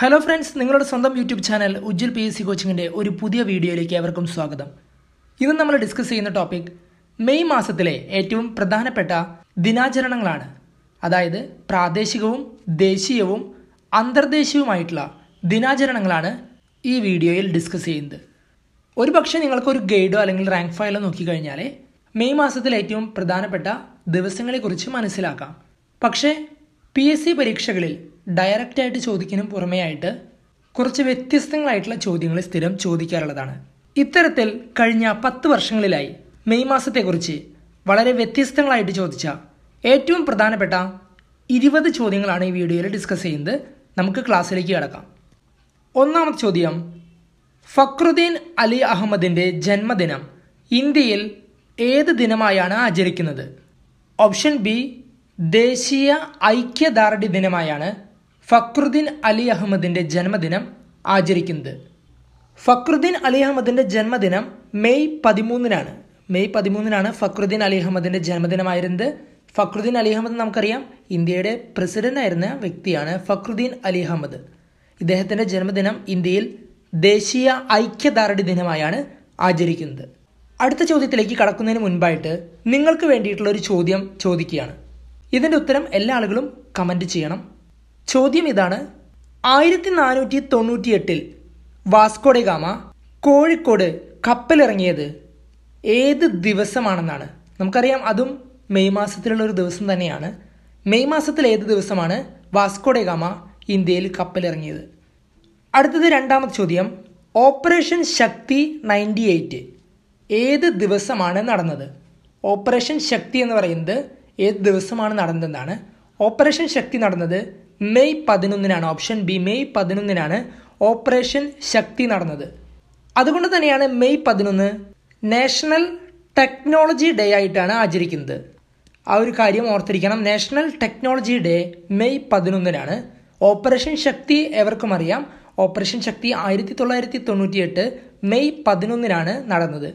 hello friends നിങ്ങളുടെ സ്വന്തം YouTube channel Ujjwal P S C കോച്ചിങ്ങിൻ്റെ ഒരു പുതിയ വീഡിയോയിലേക്ക് ഏവർക്കും സ്വാഗതം ഇന്ന് നമ്മൾ ഡിസ്കസ് ചെയ്യുന്ന ടോപ്പിക് മെയ് മാസത്തിലെ ഏറ്റവും പ്രധാനപ്പെട്ട ദിനാചരണങ്ങളാണ് അതായത് പ്രാദേശികവും ദേശീയവും അന്തർദേശീയവുമായിട്ടുള്ള ദിനാചരണങ്ങളാണ് ഈ വീഡിയോയിൽ ഡിസ്കസ് ചെയ്യുന്നത് പക്ഷേ നിങ്ങൾക്കൊരു ഗൈഡോ അല്ലെങ്കിൽ റാങ്ക് ഫയലോ നോക്കിക്കഴിഞ്ഞാൽ മെയ് മാസത്തിലെ ഏറ്റവും പ്രധാനപ്പെട്ട ദിവസങ്ങളെക്കുറിച്ച് മനസ്സിലാക്കാം പക്ഷേ പി എസ് സി പരീക്ഷകളിൽ ഡയറക്റ്റായിട്ട് ചോദിക്കുന്നതിനും പുറമെയായിട്ട് കുറച്ച് വ്യത്യസ്തങ്ങളായിട്ടുള്ള ചോദ്യങ്ങൾ സ്ഥിരം ചോദിക്കാറുള്ളതാണ് ഇത്തരത്തിൽ കഴിഞ്ഞ പത്ത് വർഷങ്ങളിലായി മെയ് മാസത്തെക്കുറിച്ച് വളരെ വ്യത്യസ്തങ്ങളായിട്ട് ചോദിച്ച ഏറ്റവും പ്രധാനപ്പെട്ട ഇരുപത് ചോദ്യങ്ങളാണ് ഈ വീഡിയോയിൽ ഡിസ്കസ് ചെയ്യുന്നത് നമുക്ക് ക്ലാസ്സിലേക്ക് കടക്കാം ഒന്നാമത്തെ ചോദ്യം ഫക്രുദ്ദീൻ അലി അഹമ്മദിൻ്റെ ജന്മദിനം ഇന്ത്യയിൽ ഏത് ദിനമായാണ് ആചരിക്കുന്നത് ഓപ്ഷൻ ബി ദേശീയ ഐക്യദാർഢ്യ ദിനമായാണ് ഫക്രുദ്ദീൻ അലി അഹമ്മദിൻ്റെ ജന്മദിനം ആചരിക്കുന്നത് ഫക്രുദ്ദീൻ അലി അഹമ്മദിൻ്റെ ജന്മദിനം മെയ് പതിമൂന്നിനാണ് മെയ് പതിമൂന്നിനാണ് ഫക്രുദ്ദീൻ അലി അഹമ്മദിൻ്റെ ജന്മദിനമായിരുന്നത് ഫക്രുദ്ദീൻ അലി അഹമ്മദ് നമുക്കറിയാം ഇന്ത്യയുടെ പ്രസിഡന്റ് ആയിരുന്ന വ്യക്തിയാണ് ഫക്രുദ്ദീൻ അലി അഹമ്മദ് ഇദ്ദേഹത്തിൻ്റെ ജന്മദിനം ഇന്ത്യയിൽ ദേശീയ ഐക്യദാർഢ്യ ദിനമായാണ് ആചരിക്കുന്നത് അടുത്ത ചോദ്യത്തിലേക്ക് കടക്കുന്നതിന് മുൻപായിട്ട് നിങ്ങൾക്ക് വേണ്ടിയിട്ടുള്ള ഒരു ചോദ്യം ചോദിക്കുകയാണ് ഇതിൻ്റെ ഉത്തരം എല്ലാ ആളുകളും കമൻറ്റ് ചെയ്യണം ചോദ്യം ഇതാണ് ആയിരത്തി നാനൂറ്റി തൊണ്ണൂറ്റിയെട്ടിൽ വാസ്കോഡെ ഗാമ കോഴിക്കോട് കപ്പലിറങ്ങിയത് ഏത് ദിവസമാണെന്നാണ് നമുക്കറിയാം അതും മെയ് മാസത്തിലുള്ള ഒരു ദിവസം തന്നെയാണ് മെയ് മാസത്തിൽ ഏത് ദിവസമാണ് വാസ്കോഡെ ഗാമ ഇന്ത്യയിൽ കപ്പലിറങ്ങിയത് അടുത്തത് രണ്ടാമത്തെ ചോദ്യം ഓപ്പറേഷൻ ശക്തി നയൻറ്റി എയ്റ്റ് ഏത് ദിവസമാണ് നടന്നത് ഓപ്പറേഷൻ ശക്തി എന്ന് പറയുന്നത് ഏത് ദിവസമാണ് നടന്നതെന്നാണ് ഓപ്പറേഷൻ ശക്തി നടന്നത് മെയ് പതിനൊന്നിനാണ് ഓപ്ഷൻ ബി മെയ് പതിനൊന്നിനാണ് ഓപ്പറേഷൻ ശക്തി നടന്നത് അതുകൊണ്ട് തന്നെയാണ് മെയ് പതിനൊന്ന് നാഷണൽ ടെക്നോളജി ഡേ ആയിട്ടാണ് ആചരിക്കുന്നത് ആ ഒരു കാര്യം ഓർത്തിരിക്കണം നാഷണൽ ടെക്നോളജി ഡേ മെയ് പതിനൊന്നിനാണ് ഓപ്പറേഷൻ ശക്തി എവർക്കും അറിയാം ഓപ്പറേഷൻ ശക്തി ആയിരത്തി തൊള്ളായിരത്തി തൊണ്ണൂറ്റിയെട്ട് മെയ് പതിനൊന്നിനാണ് നടന്നത്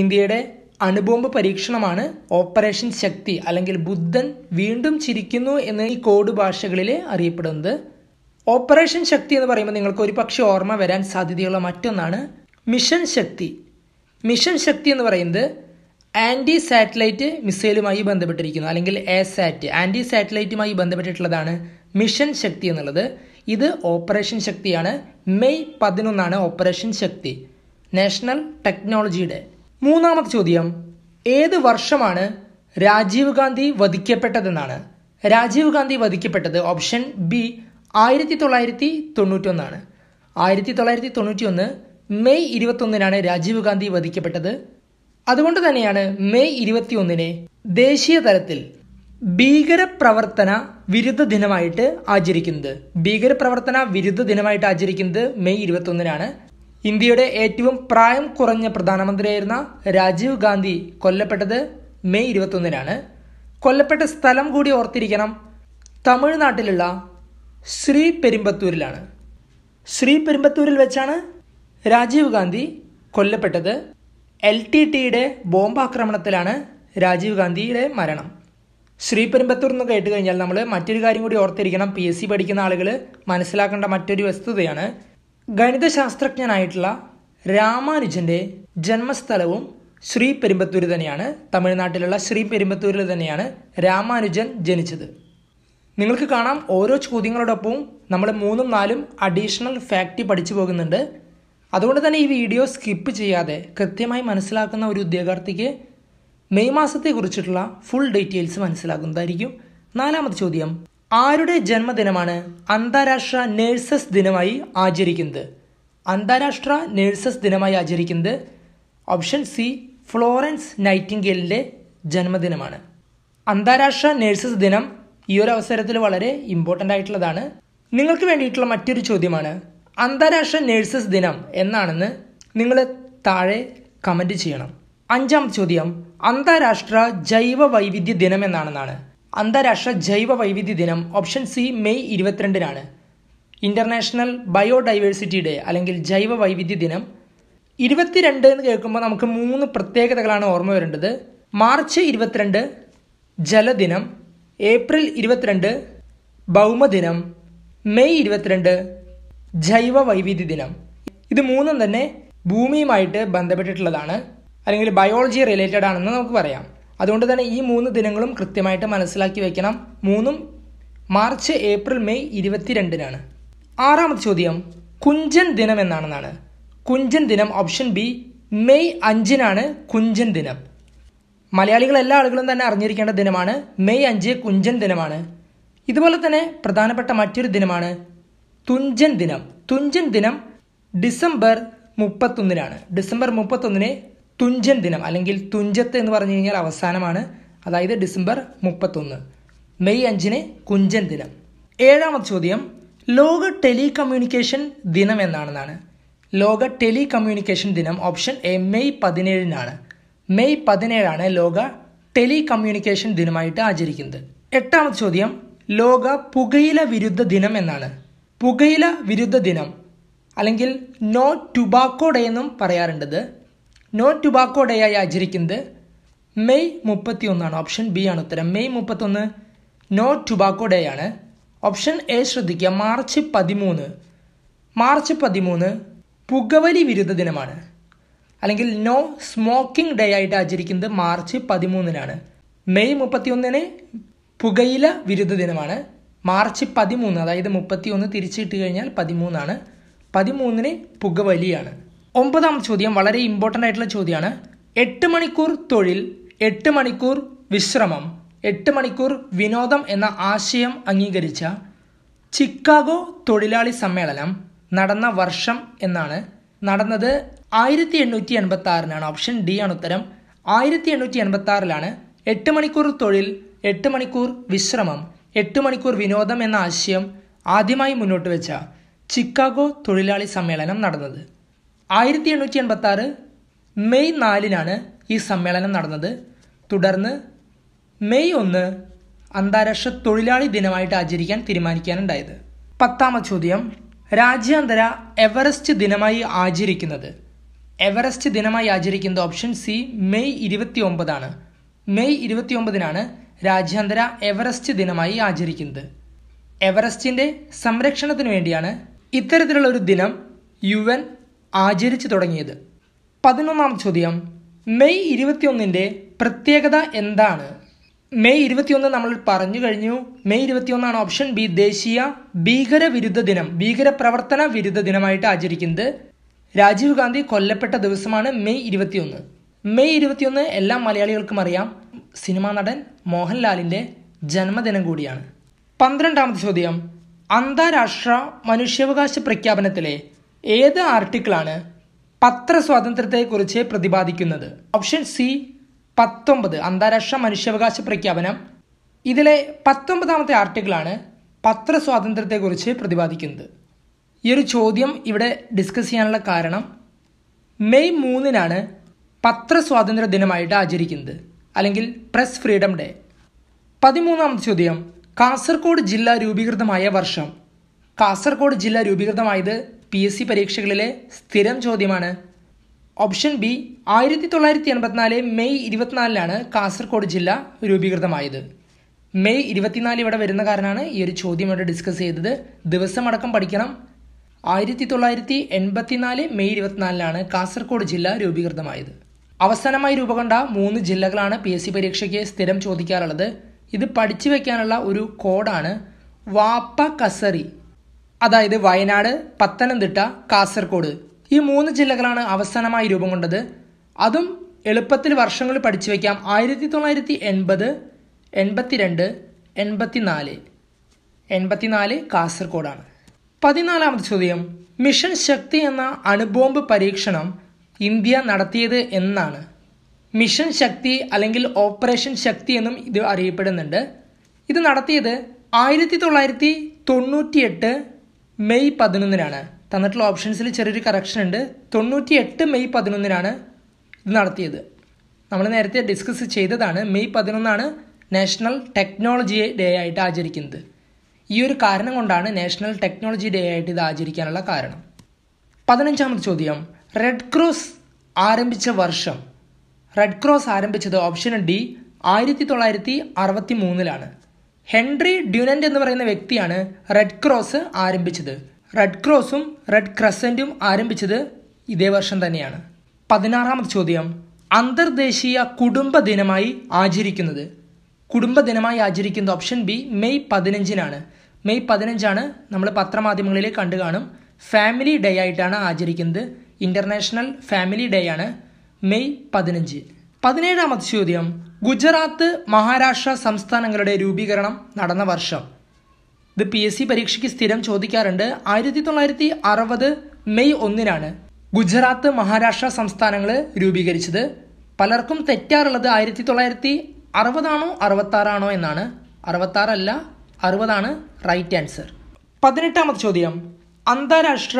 ഇന്ത്യയുടെ അണുബോംബ് പരീക്ഷണമാണ് ഓപ്പറേഷൻ ശക്തി അല്ലെങ്കിൽ ബുദ്ധൻ വീണ്ടും ചിരിക്കുന്നു എന്ന് ഈ കോഡ് ഭാഷകളിൽ അറിയപ്പെടുന്നത് ഓപ്പറേഷൻ ശക്തി എന്ന് പറയുമ്പോൾ നിങ്ങൾക്ക് ഒരു പക്ഷേ ഓർമ്മ വരാൻ സാധ്യതയുള്ള മറ്റൊന്നാണ് മിഷൻ ശക്തി മിഷൻ ശക്തി എന്ന് പറയുന്നത് ആൻറ്റി സാറ്റലൈറ്റ് മിസൈലുമായി ബന്ധപ്പെട്ടിരിക്കുന്നു അല്ലെങ്കിൽ എ സാറ്റ് ആൻറ്റി സാറ്റലൈറ്റുമായി ബന്ധപ്പെട്ടിട്ടുള്ളതാണ് മിഷൻ ശക്തി എന്നുള്ളത് ഇത് ഓപ്പറേഷൻ ശക്തിയാണ് മെയ് പതിനൊന്നാണ് ഓപ്പറേഷൻ ശക്തി നാഷണൽ ടെക്നോളജിയുടെ ഡേ മൂന്നാമത്തെ ചോദ്യം ഏത് വർഷമാണ് രാജീവ് ഗാന്ധി വധിക്കപ്പെട്ടതെന്നാണ് രാജീവ് ഗാന്ധി വധിക്കപ്പെട്ടത് ഓപ്ഷൻ ബി ആയിരത്തി തൊള്ളായിരത്തി ഒന്നാണ് ആയിരത്തി തൊള്ളായിരത്തി ഒന്ന് മെയ് ഇരുപത്തൊന്നിനാണ് രാജീവ് ഗാന്ധി വധിക്കപ്പെട്ടത് അതുകൊണ്ട് തന്നെയാണ് മെയ് ഇരുപത്തിയൊന്നിനെ ദേശീയ തലത്തിൽ ഭീകരപ്രവർത്തന വിരുദ്ധ ദിനമായിട്ട് ആചരിക്കുന്നത് ഭീകരപ്രവർത്തന വിരുദ്ധ ദിനമായിട്ട് ആചരിക്കുന്നത് മെയ് ഇരുപത്തൊന്നിനാണ് ഇന്ത്യയുടെ ഏറ്റവും പ്രായം കുറഞ്ഞ പ്രധാനമന്ത്രിയായിരുന്ന രാജീവ് ഗാന്ധി കൊല്ലപ്പെട്ടത് മെയ് ഇരുപത്തൊന്നിനാണ് കൊല്ലപ്പെട്ട സ്ഥലം കൂടി ഓർത്തിരിക്കണം തമിഴ്നാട്ടിലുള്ള ശ്രീ പെരുമ്പത്തൂരിലാണ് ശ്രീ പെരുമ്പത്തൂരിൽ വെച്ചാണ് രാജീവ് ഗാന്ധി കൊല്ലപ്പെട്ടത് എൽ ടി ടിയുടെ ബോംബാക്രമണത്തിലാണ് രാജീവ് ഗാന്ധിയുടെ മരണം ശ്രീ പെരുമ്പത്തൂർ എന്ന് കേട്ട് കഴിഞ്ഞാൽ നമ്മൾ മറ്റൊരു കാര്യം കൂടി ഓർത്തിരിക്കണം പി എസ് സി പഠിക്കുന്ന ആളുകൾ മനസ്സിലാക്കേണ്ട മറ്റൊരു വസ്തുതയാണ് ഗണിതശാസ്ത്രജ്ഞനായിട്ടുള്ള രാമാനുജൻ്റെ ജന്മസ്ഥലവും ശ്രീ പെരുമ്പത്തൂര് തന്നെയാണ് തമിഴ്നാട്ടിലുള്ള ശ്രീ പെരുമ്പത്തൂരിൽ തന്നെയാണ് രാമാനുജൻ ജനിച്ചത് നിങ്ങൾക്ക് കാണാം ഓരോ ചോദ്യങ്ങളോടൊപ്പവും നമ്മൾ മൂന്നും നാലും അഡീഷണൽ ഫാക്റ്റ് പഠിച്ചു പോകുന്നുണ്ട് അതുകൊണ്ട് തന്നെ ഈ വീഡിയോ സ്കിപ്പ് ചെയ്യാതെ കൃത്യമായി മനസ്സിലാക്കുന്ന ഒരു ഉദ്യോഗാർത്ഥിക്ക് മെയ് മാസത്തെക്കുറിച്ചിട്ടുള്ള ഫുൾ ഡീറ്റെയിൽസ് മനസ്സിലാക്കുന്നതായിരിക്കും നാലാമത്തെ ചോദ്യം ആരുടെ ജന്മദിനമാണ് അന്താരാഷ്ട്ര നേഴ്സസ് ദിനമായി ആചരിക്കുന്നത് അന്താരാഷ്ട്ര നേഴ്സസ് ദിനമായി ആചരിക്കുന്നത് ഓപ്ഷൻ സി ഫ്ലോറൻസ് നൈറ്റിംഗേലിൻ്റെ ജന്മദിനമാണ് അന്താരാഷ്ട്ര നേഴ്സസ് ദിനം ഈ ഒരു അവസരത്തിൽ വളരെ ഇമ്പോർട്ടൻ്റ് ആയിട്ടുള്ളതാണ് നിങ്ങൾക്ക് വേണ്ടിയിട്ടുള്ള മറ്റൊരു ചോദ്യമാണ് അന്താരാഷ്ട്ര നേഴ്സസ് ദിനം എന്നാണെന്ന് നിങ്ങൾ താഴെ കമൻറ്റ് ചെയ്യണം അഞ്ചാം ചോദ്യം അന്താരാഷ്ട്ര ജൈവ വൈവിധ്യ ദിനം എന്നാണെന്നാണ് അന്താരാഷ്ട്ര ജൈവ വൈവിധ്യ ദിനം ഓപ്ഷൻ സി മെയ് ഇരുപത്തിരണ്ടിനാണ് ഇൻ്റർനാഷണൽ ബയോഡൈവേഴ്സിറ്റി ഡേ അല്ലെങ്കിൽ ജൈവ വൈവിധ്യ ദിനം ഇരുപത്തിരണ്ട് എന്ന് കേൾക്കുമ്പോൾ നമുക്ക് മൂന്ന് പ്രത്യേകതകളാണ് ഓർമ്മ വരേണ്ടത് മാർച്ച് ഇരുപത്തിരണ്ട് ജലദിനം ഏപ്രിൽ ഇരുപത്തിരണ്ട് ഭൗമദിനം മെയ് ഇരുപത്തിരണ്ട് ജൈവ വൈവിധ്യ ദിനം ഇത് മൂന്നും തന്നെ ഭൂമിയുമായിട്ട് ബന്ധപ്പെട്ടിട്ടുള്ളതാണ് അല്ലെങ്കിൽ ബയോളജി റിലേറ്റഡ് ആണെന്ന് നമുക്ക് പറയാം അതുകൊണ്ട് തന്നെ ഈ മൂന്ന് ദിനങ്ങളും കൃത്യമായിട്ട് മനസ്സിലാക്കി വെക്കണം മൂന്നും മാർച്ച് ഏപ്രിൽ മെയ് ഇരുപത്തിരണ്ടിനാണ് ആറാമത്തെ ചോദ്യം കുഞ്ചൻ ദിനം എന്നാണെന്നാണ് കുഞ്ചൻ ദിനം ഓപ്ഷൻ ബി മെയ് അഞ്ചിനാണ് കുഞ്ചൻ ദിനം മലയാളികൾ എല്ലാ ആളുകളും തന്നെ അറിഞ്ഞിരിക്കേണ്ട ദിനമാണ് മെയ് അഞ്ച് കുഞ്ചൻ ദിനമാണ് ഇതുപോലെ തന്നെ പ്രധാനപ്പെട്ട മറ്റൊരു ദിനമാണ് തുഞ്ചൻ ദിനം തുഞ്ചൻ ദിനം ഡിസംബർ മുപ്പത്തൊന്നിനാണ് ഡിസംബർ മുപ്പത്തൊന്നിന് തുഞ്ചൻ ദിനം അല്ലെങ്കിൽ തുഞ്ചത്ത് എന്ന് പറഞ്ഞു കഴിഞ്ഞാൽ അവസാനമാണ് അതായത് ഡിസംബർ മുപ്പത്തൊന്ന് മെയ് അഞ്ചിന് കുഞ്ചൻ ദിനം ഏഴാമത് ചോദ്യം ലോക ടെലികമ്മ്യൂണിക്കേഷൻ ദിനം എന്നാണെന്നാണ് ലോക ടെലികമ്മ്യൂണിക്കേഷൻ ദിനം ഓപ്ഷൻ എ മെയ് പതിനേഴിനാണ് മെയ് പതിനേഴാണ് ലോക ടെലികമ്മ്യൂണിക്കേഷൻ ദിനമായിട്ട് ആചരിക്കുന്നത് എട്ടാമത് ചോദ്യം ലോക പുകയില വിരുദ്ധ ദിനം എന്നാണ് പുകയില വിരുദ്ധ ദിനം അല്ലെങ്കിൽ നോ ടുബാക്കോ ഡേ എന്നും പറയാറുണ്ടത് നോ ടുബാക്കോ ഡേ ആയി ആചരിക്കുന്നത് മെയ് മുപ്പത്തി ഒന്നാണ് ഓപ്ഷൻ ബി ആണ് ഉത്തരം മെയ് മുപ്പത്തൊന്ന് നോ ടുബാക്കോ ഡേ ആണ് ഓപ്ഷൻ എ ശ്രദ്ധിക്കുക മാർച്ച് പതിമൂന്ന് മാർച്ച് പതിമൂന്ന് പുകവലി വിരുദ്ധ ദിനമാണ് അല്ലെങ്കിൽ നോ സ്മോക്കിംഗ് ഡേ ആയിട്ട് ആചരിക്കുന്നത് മാർച്ച് പതിമൂന്നിനാണ് മെയ് മുപ്പത്തിയൊന്നിന് പുകയില വിരുദ്ധ ദിനമാണ് മാർച്ച് പതിമൂന്ന് അതായത് മുപ്പത്തിയൊന്ന് തിരിച്ചിട്ട് കഴിഞ്ഞാൽ പതിമൂന്നാണ് പതിമൂന്നിന് പുകവലിയാണ് ഒമ്പതാമത്തെ ചോദ്യം വളരെ ഇമ്പോർട്ടൻ്റ് ആയിട്ടുള്ള ചോദ്യമാണ് എട്ട് മണിക്കൂർ തൊഴിൽ എട്ട് മണിക്കൂർ വിശ്രമം എട്ട് മണിക്കൂർ വിനോദം എന്ന ആശയം അംഗീകരിച്ച ചിക്കാഗോ തൊഴിലാളി സമ്മേളനം നടന്ന വർഷം എന്നാണ് നടന്നത് ആയിരത്തി എണ്ണൂറ്റി എൺപത്തി ആറിനാണ് ഓപ്ഷൻ ഡി ആണ് ഉത്തരം ആയിരത്തി എണ്ണൂറ്റി എൺപത്തി ആറിലാണ് എട്ട് മണിക്കൂർ തൊഴിൽ എട്ട് മണിക്കൂർ വിശ്രമം എട്ട് മണിക്കൂർ വിനോദം എന്ന ആശയം ആദ്യമായി മുന്നോട്ട് വെച്ച ചിക്കാഗോ തൊഴിലാളി സമ്മേളനം നടന്നത് ആയിരത്തി എണ്ണൂറ്റി എൺപത്തി ആറ് മെയ് നാലിനാണ് ഈ സമ്മേളനം നടന്നത് തുടർന്ന് മെയ് ഒന്ന് അന്താരാഷ്ട്ര തൊഴിലാളി ദിനമായിട്ട് ആചരിക്കാൻ തീരുമാനിക്കാനുണ്ടായത് പത്താമത് ചോദ്യം രാജ്യാന്തര എവറസ്റ്റ് ദിനമായി ആചരിക്കുന്നത് എവറസ്റ്റ് ദിനമായി ആചരിക്കുന്നത് ഓപ്ഷൻ സി മെയ് ഇരുപത്തി ഒമ്പതാണ് മെയ് ഇരുപത്തി ഒമ്പതിനാണ് രാജ്യാന്തര എവറസ്റ്റ് ദിനമായി ആചരിക്കുന്നത് എവറസ്റ്റിൻ്റെ സംരക്ഷണത്തിന് വേണ്ടിയാണ് ഇത്തരത്തിലുള്ള ഒരു ദിനം യു എൻ ആചരിച്ചു തുടങ്ങിയത് പതിനൊന്നാം ചോദ്യം മെയ് ഇരുപത്തിയൊന്നിൻ്റെ പ്രത്യേകത എന്താണ് മെയ് ഇരുപത്തിയൊന്ന് നമ്മൾ പറഞ്ഞു കഴിഞ്ഞു മെയ് ഇരുപത്തിയൊന്നാണ് ഓപ്ഷൻ ബി ദേശീയ ഭീകരവിരുദ്ധ ദിനം ഭീകരപ്രവർത്തന വിരുദ്ധ ദിനമായിട്ട് ആചരിക്കുന്നത് രാജീവ് ഗാന്ധി കൊല്ലപ്പെട്ട ദിവസമാണ് മെയ് ഇരുപത്തിയൊന്ന് മെയ് ഇരുപത്തിയൊന്ന് എല്ലാ മലയാളികൾക്കും അറിയാം സിനിമാ നടൻ മോഹൻലാലിൻ്റെ ജന്മദിനം കൂടിയാണ് പന്ത്രണ്ടാമത് ചോദ്യം അന്താരാഷ്ട്ര മനുഷ്യാവകാശ പ്രഖ്യാപനത്തിലെ ഏത് ആർട്ടിക്കിളാണ് പത്രസ്വാതന്ത്ര്യത്തെക്കുറിച്ച് പ്രതിപാദിക്കുന്നത് ഓപ്ഷൻ സി പത്തൊമ്പത് അന്താരാഷ്ട്ര മനുഷ്യാവകാശ പ്രഖ്യാപനം ഇതിലെ പത്തൊമ്പതാമത്തെ ആർട്ടിക്കിളാണ് പത്രസ്വാതന്ത്ര്യത്തെക്കുറിച്ച് പ്രതിപാദിക്കുന്നത് ഈ ഒരു ചോദ്യം ഇവിടെ ഡിസ്കസ് ചെയ്യാനുള്ള കാരണം മെയ് മൂന്നിനാണ് പത്രസ്വാതന്ത്ര്യ ദിനമായിട്ട് ആചരിക്കുന്നത് അല്ലെങ്കിൽ പ്രസ് ഫ്രീഡം ഡേ പതിമൂന്നാമത്തെ ചോദ്യം കാസർഗോഡ് ജില്ല രൂപീകൃതമായ വർഷം കാസർഗോഡ് ജില്ല രൂപീകൃതമായത് പി എസ് സി പരീക്ഷകളിലെ സ്ഥിരം ചോദ്യമാണ് ഓപ്ഷൻ ബി ആയിരത്തി തൊള്ളായിരത്തി എൺപത്തിനാല് മെയ് ഇരുപത്തിനാലിലാണ് കാസർഗോഡ് ജില്ല രൂപീകൃതമായത് മെയ് ഇരുപത്തിനാല് ഇവിടെ വരുന്ന കാരണമാണ് ഈ ഒരു ചോദ്യം ഇവിടെ ഡിസ്കസ് ചെയ്തത് ദിവസമടക്കം പഠിക്കണം ആയിരത്തി തൊള്ളായിരത്തി എൺപത്തിനാല് മെയ് ഇരുപത്തിനാലിലാണ് കാസർഗോഡ് ജില്ല രൂപീകൃതമായത് അവസാനമായി രൂപകൊണ്ട മൂന്ന് ജില്ലകളാണ് പി എസ് സി പരീക്ഷയ്ക്ക് സ്ഥിരം ചോദിക്കാറുള്ളത് ഇത് പഠിച്ചു വയ്ക്കാനുള്ള ഒരു കോഡാണ് വാപ്പ കസറി അതായത് വയനാട് പത്തനംതിട്ട കാസർഗോഡ് ഈ മൂന്ന് ജില്ലകളാണ് അവസാനമായി രൂപം കൊണ്ടത് അതും എളുപ്പത്തിൽ വർഷങ്ങൾ പഠിച്ചു വയ്ക്കാം ആയിരത്തി തൊള്ളായിരത്തി എൺപത് എൺപത്തിരണ്ട് എൺപത്തിനാല് എൺപത്തിനാല് കാസർഗോഡാണ് പതിനാലാമത് ചോദ്യം മിഷൻ ശക്തി എന്ന അണുബോംബ് പരീക്ഷണം ഇന്ത്യ നടത്തിയത് എന്നാണ് മിഷൻ ശക്തി അല്ലെങ്കിൽ ഓപ്പറേഷൻ ശക്തി എന്നും ഇത് അറിയപ്പെടുന്നുണ്ട് ഇത് നടത്തിയത് ആയിരത്തി തൊള്ളായിരത്തി തൊണ്ണൂറ്റിയെട്ട് മെയ് പതിനൊന്നിനാണ് തന്നിട്ടുള്ള ഓപ്ഷൻസിൽ ചെറിയൊരു കറക്ഷൻ ഉണ്ട് തൊണ്ണൂറ്റി എട്ട് മെയ് പതിനൊന്നിനാണ് ഇത് നടത്തിയത് നമ്മൾ നേരത്തെ ഡിസ്കസ് ചെയ്തതാണ് മെയ് പതിനൊന്നാണ് നാഷണൽ ടെക്നോളജി ഡേ ആയിട്ട് ആചരിക്കുന്നത് ഈ ഒരു കാരണം കൊണ്ടാണ് നാഷണൽ ടെക്നോളജി ഡേ ആയിട്ട് ഇത് ആചരിക്കാനുള്ള കാരണം പതിനഞ്ചാമത് ചോദ്യം റെഡ് ക്രോസ് ആരംഭിച്ച വർഷം റെഡ് ക്രോസ് ആരംഭിച്ചത് ഓപ്ഷൻ ഡി ആയിരത്തി തൊള്ളായിരത്തി അറുപത്തി മൂന്നിലാണ് ഹെൻറി ഡ്യുനൻ്റ് എന്ന് പറയുന്ന വ്യക്തിയാണ് റെഡ് ക്രോസ് ആരംഭിച്ചത് റെഡ് ക്രോസും റെഡ് ക്രസൻറ്റും ആരംഭിച്ചത് ഇതേ വർഷം തന്നെയാണ് പതിനാറാമത് ചോദ്യം അന്തർദേശീയ കുടുംബ ദിനമായി ആചരിക്കുന്നത് കുടുംബ ദിനമായി ആചരിക്കുന്നത് ഓപ്ഷൻ ബി മെയ് പതിനഞ്ചിനാണ് മെയ് പതിനഞ്ചാണ് നമ്മൾ പത്രമാധ്യമങ്ങളിൽ കണ്ടു കാണും ഫാമിലി ഡേ ആയിട്ടാണ് ആചരിക്കുന്നത് ഇൻ്റർനാഷണൽ ഫാമിലി ഡേ ആണ് മെയ് പതിനഞ്ച് പതിനേഴാം ചോദ്യം ഗുജറാത്ത് മഹാരാഷ്ട്ര സംസ്ഥാനങ്ങളുടെ രൂപീകരണം നടന്ന വർഷം ഇത് പി എസ് സി പരീക്ഷയ്ക്ക് സ്ഥിരം ചോദിക്കാറുണ്ട് ആയിരത്തി തൊള്ളായിരത്തി അറുപത് മെയ് ഒന്നിനാണ് ഗുജറാത്ത് മഹാരാഷ്ട്ര സംസ്ഥാനങ്ങൾ രൂപീകരിച്ചത് പലർക്കും തെറ്റാറുള്ളത് ആയിരത്തി തൊള്ളായിരത്തി അറുപതാണോ അറുപത്താറാണോ എന്നാണ് അറുപത്താറല്ല അറുപതാണ് റൈറ്റ് ആൻസർ പതിനെട്ടാമത്തെ ചോദ്യം അന്താരാഷ്ട്ര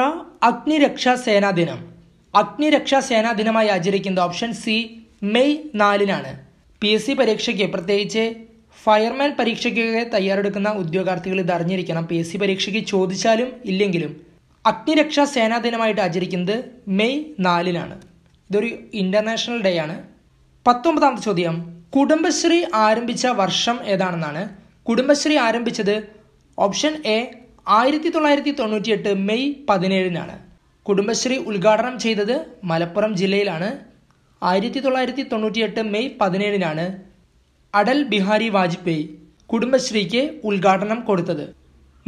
അഗ്നിരക്ഷാ സേനാ ദിനം അഗ്നിരക്ഷാ സേനാ ദിനമായി ആചരിക്കുന്നത് ഓപ്ഷൻ സി മെയ് നാലിനാണ് പി എസ് സി പരീക്ഷയ്ക്ക് പ്രത്യേകിച്ച് ഫയർമാൻ പരീക്ഷയ്ക്കൊക്കെ തയ്യാറെടുക്കുന്ന ഉദ്യോഗാർത്ഥികൾ ഇത് അറിഞ്ഞിരിക്കണം പി എസ് സി പരീക്ഷയ്ക്ക് ചോദിച്ചാലും ഇല്ലെങ്കിലും അഗ്നിരക്ഷാ സേനാ ദിനമായിട്ട് ആചരിക്കുന്നത് മെയ് നാലിനാണ് ഇതൊരു ഇന്റർനാഷണൽ ഡേ ആണ് പത്തൊമ്പതാമത്തെ ചോദ്യം കുടുംബശ്രീ ആരംഭിച്ച വർഷം ഏതാണെന്നാണ് കുടുംബശ്രീ ആരംഭിച്ചത് ഓപ്ഷൻ എ ആയിരത്തി തൊള്ളായിരത്തി തൊണ്ണൂറ്റിയെട്ട് മെയ് പതിനേഴിനാണ് കുടുംബശ്രീ ഉദ്ഘാടനം ചെയ്തത് മലപ്പുറം ജില്ലയിലാണ് ആയിരത്തി തൊള്ളായിരത്തി തൊണ്ണൂറ്റിയെട്ട് മെയ് പതിനേഴിനാണ് അടൽ ബിഹാരി വാജ്പേയി കുടുംബശ്രീക്ക് ഉദ്ഘാടനം കൊടുത്തത്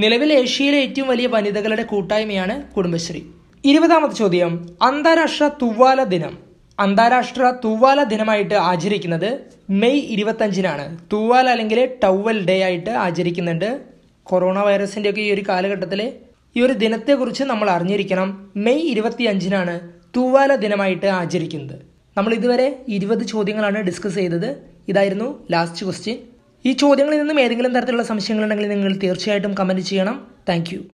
നിലവിൽ ഏഷ്യയിലെ ഏറ്റവും വലിയ വനിതകളുടെ കൂട്ടായ്മയാണ് കുടുംബശ്രീ ഇരുപതാമത് ചോദ്യം അന്താരാഷ്ട്ര തൂവാല ദിനം അന്താരാഷ്ട്ര തൂവാല ദിനമായിട്ട് ആചരിക്കുന്നത് മെയ് ഇരുപത്തഞ്ചിനാണ് തൂവാല അല്ലെങ്കിൽ ടൗവൽ ഡേ ആയിട്ട് ആചരിക്കുന്നുണ്ട് കൊറോണ വൈറസിൻ്റെയൊക്കെ ഈ ഒരു കാലഘട്ടത്തിൽ ഈ ഒരു ദിനത്തെക്കുറിച്ച് നമ്മൾ അറിഞ്ഞിരിക്കണം മെയ് ഇരുപത്തിയഞ്ചിനാണ് തൂവാല ദിനമായിട്ട് ആചരിക്കുന്നത് നമ്മൾ ഇതുവരെ ഇരുപത് ചോദ്യങ്ങളാണ് ഡിസ്കസ് ചെയ്തത് ഇതായിരുന്നു ലാസ്റ്റ് ക്വസ്റ്റ്യൻ ഈ ചോദ്യങ്ങളിൽ നിന്നും ഏതെങ്കിലും തരത്തിലുള്ള സംശയങ്ങളുണ്ടെങ്കിൽ നിങ്ങൾ തീർച്ചയായിട്ടും കമൻറ്റ് ചെയ്യണം താങ്ക്